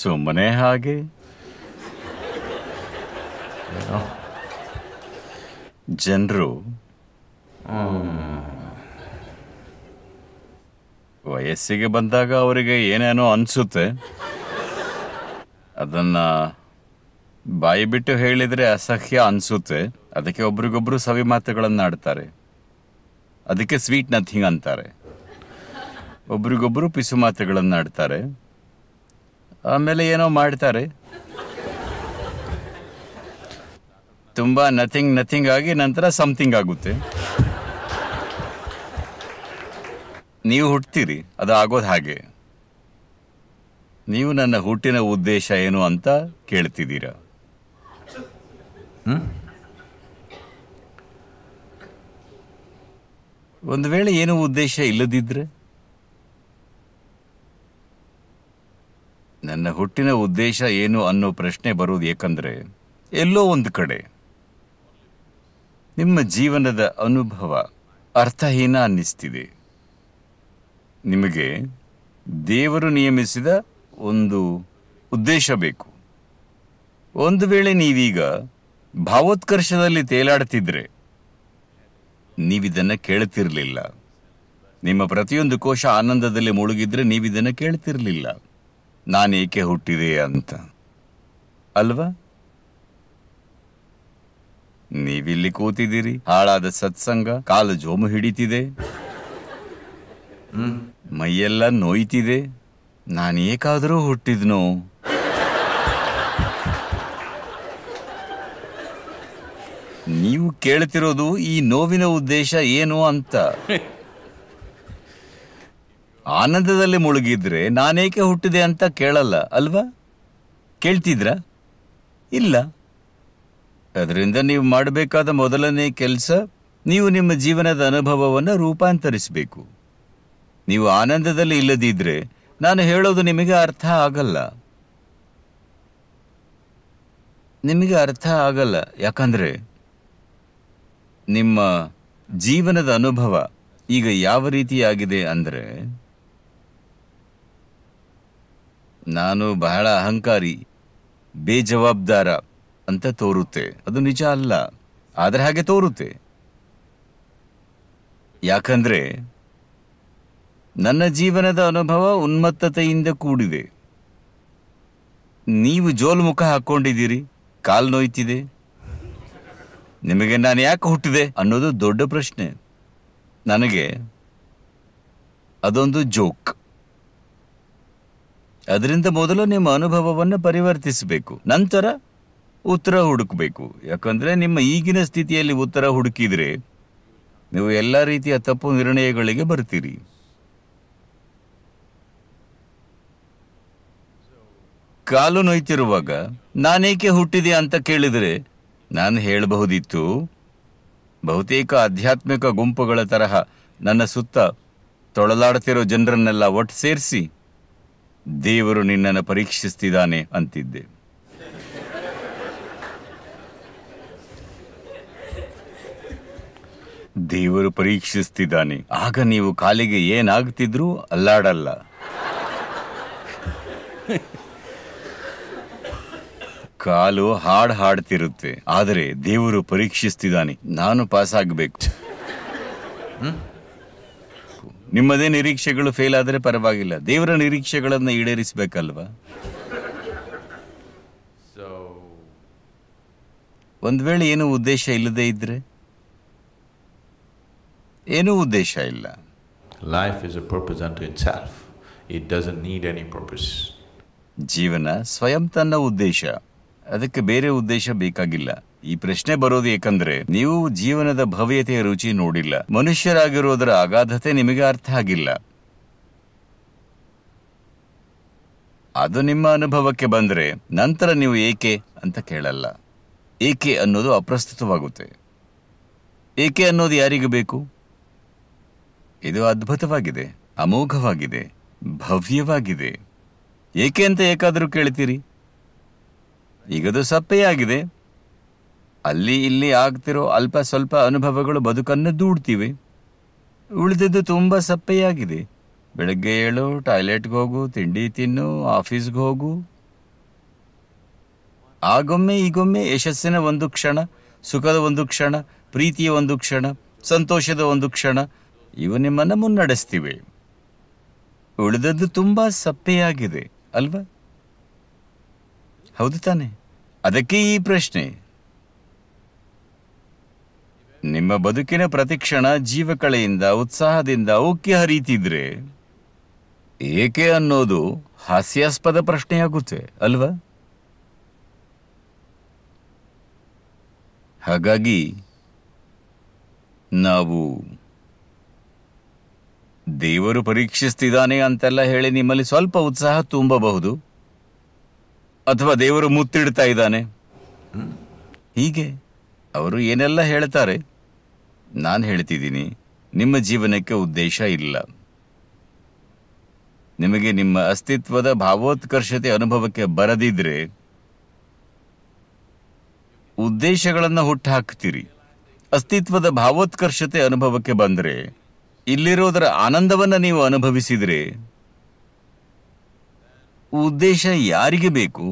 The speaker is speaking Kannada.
ಸುಮ್ಮನೆ ಹಾಗೆ ಜನರು ವಯಸ್ಸಿಗೆ ಬಂದಾಗ ಅವರಿಗೆ ಏನೇನೋ ಅನ್ಸುತ್ತೆ ಅದನ್ನ ಬಾಯಿ ಬಿಟ್ಟು ಹೇಳಿದ್ರೆ ಅಸಹ್ಯ ಅನ್ಸುತ್ತೆ ಅದಕ್ಕೆ ಒಬ್ರಿಗೊಬ್ರು ಸವಿ ಮಾತುಗಳನ್ನು ಆಡ್ತಾರೆ ಅದಕ್ಕೆ ಸ್ವೀಟ್ ನಥಿಂಗ್ ಅಂತಾರೆ ಒಬ್ರಿಗೊಬ್ರು ಪಿಸು ಮಾತುಗಳನ್ನು ಆಡ್ತಾರೆ ಆಮೇಲೆ ಏನೋ ಮಾಡ್ತಾರೆ ತುಂಬ ನಥಿಂಗ್ ನಥಿಂಗ್ ಆಗಿ ನಂತರ ಸಮಥಿಂಗ್ ಆಗುತ್ತೆ ನೀವು ಹುಟ್ತೀರಿ ಅದು ಆಗೋದು ಹಾಗೆ ನೀವು ನನ್ನ ಹುಟ್ಟಿನ ಉದ್ದೇಶ ಏನು ಅಂತ ಕೇಳ್ತಿದ್ದೀರ ಒಂದು ವೇಳೆ ಏನು ಉದ್ದೇಶ ಇಲ್ಲದಿದ್ರೆ ಒಟ್ಟಿನ ಉದ್ದೇಶ ಏನು ಅನ್ನೋ ಪ್ರಶ್ನೆ ಬರುವುದು ಏಕೆಂದರೆ ಎಲ್ಲೋ ಒಂದು ಕಡೆ ನಿಮ್ಮ ಜೀವನದ ಅನುಭವ ಅರ್ಥಹೀನ ಅನ್ನಿಸ್ತಿದೆ ನಿಮಗೆ ದೇವರು ನಿಯಮಿಸಿದ ಒಂದು ಉದ್ದೇಶ ಬೇಕು ಒಂದು ವೇಳೆ ನೀವೀಗ ಭಾವೋತ್ಕರ್ಷದಲ್ಲಿ ತೇಲಾಡ್ತಿದ್ರೆ ನೀವಿದನ್ನು ಕೇಳ್ತಿರ್ಲಿಲ್ಲ ನಿಮ್ಮ ಪ್ರತಿಯೊಂದು ಕೋಶ ಆನಂದದಲ್ಲಿ ಮುಳುಗಿದ್ರೆ ನೀವಿದನ್ನು ಕೇಳ್ತಿರ್ಲಿಲ್ಲ ನಾನೇಕೆ ಹುಟ್ಟಿದೆ ಅಂತ ಅಲ್ವಾ ನೀವಿಲ್ಲಿ ಕೂತಿದ್ದೀರಿ ಹಾಳಾದ ಸತ್ಸಂಗ ಕಾಲು ಜೋಮು ಹಿಡಿತಿದೆ ಮೈಯೆಲ್ಲ ನೋಯ್ತಿದೆ ನಾನೇಕಾದರೂ ಹುಟ್ಟಿದ್ನೋ ನೀವು ಕೇಳ್ತಿರೋದು ಈ ನೋವಿನ ಉದ್ದೇಶ ಏನು ಅಂತ ಆನಂದದಲ್ಲಿ ಮುಳುಗಿದ್ರೆ ನಾನೇಕೆ ಹುಟ್ಟಿದೆ ಅಂತ ಕೇಳಲ್ಲ ಅಲ್ವಾ ಕೇಳ್ತಿದ್ರಾ ಇಲ್ಲ ಅದರಿಂದ ನೀವು ಮಾಡಬೇಕಾದ ಮೊದಲನೇ ಕೆಲಸ ನೀವು ನಿಮ್ಮ ಜೀವನದ ಅನುಭವವನ್ನು ರೂಪಾಂತರಿಸಬೇಕು ನೀವು ಆನಂದದಲ್ಲಿ ಇಲ್ಲದಿದ್ರೆ ನಾನು ಹೇಳೋದು ನಿಮಗೆ ಅರ್ಥ ಆಗಲ್ಲ ನಿಮಗೆ ಅರ್ಥ ಆಗಲ್ಲ ಯಾಕಂದರೆ ನಿಮ್ಮ ಜೀವನದ ಅನುಭವ ಈಗ ಯಾವ ರೀತಿಯಾಗಿದೆ ಅಂದರೆ ನಾನು ಬಹಳ ಅಹಂಕಾರಿ ಬೇಜವಾಬ್ದಾರ ಅಂತ ತೋರುತ್ತೆ ಅದು ನಿಜ ಅಲ್ಲ ಆದರೆ ಹಾಗೆ ತೋರುತ್ತೆ ಯಾಕಂದ್ರೆ ನನ್ನ ಜೀವನದ ಅನುಭವ ಉನ್ಮತ್ತತೆಯಿಂದ ಕೂಡಿದೆ ನೀವು ಜೋಲ್ ಮುಖ ಹಾಕೊಂಡಿದ್ದೀರಿ ಕಾಲು ನೋಯ್ತಿದೆ ನಿಮಗೆ ನಾನು ಯಾಕೆ ಹುಟ್ಟಿದೆ ಅನ್ನೋದು ದೊಡ್ಡ ಪ್ರಶ್ನೆ ನನಗೆ ಅದೊಂದು ಜೋಕ್ ಅದರಿಂದ ಮೊದಲು ನಿಮ್ಮ ಅನುಭವವನ್ನು ಪರಿವರ್ತಿಸಬೇಕು ನಂತರ ಉತ್ತರ ಹುಡುಕಬೇಕು ಯಾಕಂದರೆ ನಿಮ್ಮ ಈಗಿನ ಸ್ಥಿತಿಯಲ್ಲಿ ಉತ್ತರ ಹುಡುಕಿದರೆ ನೀವು ಎಲ್ಲ ರೀತಿಯ ತಪ್ಪು ನಿರ್ಣಯಗಳಿಗೆ ಬರ್ತೀರಿ ಕಾಲು ನೋಯ್ತಿರುವಾಗ ನಾನೇಕೆ ಹುಟ್ಟಿದೆ ಅಂತ ಕೇಳಿದರೆ ನಾನು ಹೇಳಬಹುದಿತ್ತು ಬಹುತೇಕ ಆಧ್ಯಾತ್ಮಿಕ ಗುಂಪುಗಳ ತರಹ ನನ್ನ ಸುತ್ತ ತೊಳಲಾಡ್ತಿರೋ ಜನರನ್ನೆಲ್ಲ ಒಟ್ಟು ಸೇರಿಸಿ ದೇವರು ನಿನ್ನನ್ನು ಪರೀಕ್ಷಿಸ್ತಿದ್ದಾನೆ ಅಂತಿದ್ದೆ ದೇವರು ಪರೀಕ್ಷಿಸ್ತಿದ್ದಾನೆ ಆಗ ನೀವು ಕಾಲಿಗೆ ಏನಾಗ್ತಿದ್ರು ಅಲ್ಲಾಡಲ್ಲ ಕಾಲು ಹಾಡ್ ಹಾಡ್ತಿರುತ್ತೆ ಆದರೆ ದೇವರು ಪರೀಕ್ಷಿಸ್ತಿದ್ದಾನೆ ನಾನು ಪಾಸ್ ಆಗ್ಬೇಕು ನಿಮ್ಮದೇ ನಿರೀಕ್ಷೆಗಳು ಫೇಲ್ ಆದರೆ ಪರವಾಗಿಲ್ಲ ದೇವರ ನಿರೀಕ್ಷೆಗಳನ್ನು ಈಡೇರಿಸಬೇಕಲ್ವಾ ಒಂದು ವೇಳೆ ಏನೂ ಉದ್ದೇಶ ಇಲ್ಲದೆ ಇದ್ರೆ ಏನೂ ಉದ್ದೇಶ ಇಲ್ಲ life is purpose unto itself it doesn't need any purpose ಜೀವನ ಸ್ವಯಂ ತನ್ನ ಉದ್ದೇಶ ಅದಕ್ಕೆ ಬೇರೆ ಉದ್ದೇಶ ಬೇಕಾಗಿಲ್ಲ ಈ ಪ್ರಶ್ನೆ ಬರೋದು ಏಕಂದ್ರೆ ನೀವು ಜೀವನದ ಭವ್ಯತೆಯ ರುಚಿ ನೋಡಿಲ್ಲ ಮನುಷ್ಯರಾಗಿರೋದರ ಅಗಾಧತೆ ನಿಮಗೆ ಅರ್ಥ ಆಗಿಲ್ಲ ಅದು ನಿಮ್ಮ ಅನುಭವಕ್ಕೆ ಬಂದರೆ ನಂತರ ನೀವು ಏಕೆ ಅಂತ ಕೇಳಲ್ಲ ಏಕೆ ಅನ್ನೋದು ಅಪ್ರಸ್ತುತವಾಗುತ್ತೆ ಏಕೆ ಅನ್ನೋದು ಯಾರಿಗೂ ಬೇಕು ಇದು ಅದ್ಭುತವಾಗಿದೆ ಅಮೋಘವಾಗಿದೆ ಭವ್ಯವಾಗಿದೆ ಏಕೆ ಅಂತ ಏಕಾದರೂ ಕೇಳ್ತೀರಿ ಈಗದು ಸಪ್ಪೆಯಾಗಿದೆ ಅಲ್ಲಿ ಇಲ್ಲಿ ಆಗ್ತಿರೋ ಅಲ್ಪ ಸ್ವಲ್ಪ ಅನುಭವಗಳು ಬದುಕನ್ನು ದೂಡ್ತಿವೆ ಉಳಿದಿದ್ದು ತುಂಬ ಸಪ್ಪೆಯಾಗಿದೆ ಬೆಳಗ್ಗೆ ಏಳು ಟಾಯ್ಲೆಟ್ಗೆ ಹೋಗು ತಿಂಡಿ ತಿನ್ನು ಆಫೀಸ್ಗೆ ಹೋಗು ಆಗೊಮ್ಮೆ ಈಗೊಮ್ಮೆ ಯಶಸ್ಸಿನ ಒಂದು ಕ್ಷಣ ಸುಖದ ಒಂದು ಕ್ಷಣ ಪ್ರೀತಿಯ ಒಂದು ಕ್ಷಣ ಸಂತೋಷದ ಒಂದು ಕ್ಷಣ ಇವು ನಿಮ್ಮನ್ನು ಮುನ್ನಡೆಸ್ತಿವೆ ಉಳಿದದ್ದು ತುಂಬ ಸಪ್ಪೆಯಾಗಿದೆ ಅಲ್ವಾ ಹೌದು ತಾನೆ ಅದಕ್ಕೆ ಈ ಪ್ರಶ್ನೆ ನಿಮ್ಮ ಬದುಕಿನ ಪ್ರತಿಕ್ಷಣ ಜೀವಕಳೆಯಿಂದ ಉತ್ಸಾಹದಿಂದ ಉಕ್ಕಿ ಹರಿತಿದ್ರೆ ಏಕೆ ಅನ್ನೋದು ಹಾಸ್ಯಾಸ್ಪದ ಪ್ರಶ್ನೆಯಾಗುತ್ತೆ ಅಲ್ವಾ ಹಾಗಾಗಿ ನಾವು ದೇವರು ಪರೀಕ್ಷಿಸ್ತಿದ್ದಾನೆ ಅಂತೆಲ್ಲ ಹೇಳಿ ನಿಮ್ಮಲ್ಲಿ ಸ್ವಲ್ಪ ಉತ್ಸಾಹ ತುಂಬಬಹುದು ಅಥವಾ ದೇವರು ಮುತ್ತಿಡ್ತಾ ಇದ್ದಾನೆ ಹೀಗೆ ಅವರು ಏನೆಲ್ಲ ಹೇಳ್ತಾರೆ ನಾನು ಹೇಳ್ತಿದ್ದೀನಿ ನಿಮ್ಮ ಜೀವನಕ್ಕೆ ಉದ್ದೇಶ ಇಲ್ಲ ನಿಮಗೆ ನಿಮ್ಮ ಅಸ್ತಿತ್ವದ ಭಾವೋತ್ಕರ್ಷತೆ ಅನುಭವಕ್ಕೆ ಬರದಿದ್ರೆ ಉದ್ದೇಶಗಳನ್ನು ಹುಟ್ಟುಹಾಕ್ತೀರಿ ಅಸ್ತಿತ್ವದ ಭಾವೋತ್ಕರ್ಷತೆ ಅನುಭವಕ್ಕೆ ಬಂದರೆ ಇಲ್ಲಿರೋದರ ಆನಂದವನ್ನು ನೀವು ಅನುಭವಿಸಿದರೆ ಉದ್ದೇಶ ಯಾರಿಗೆ ಬೇಕು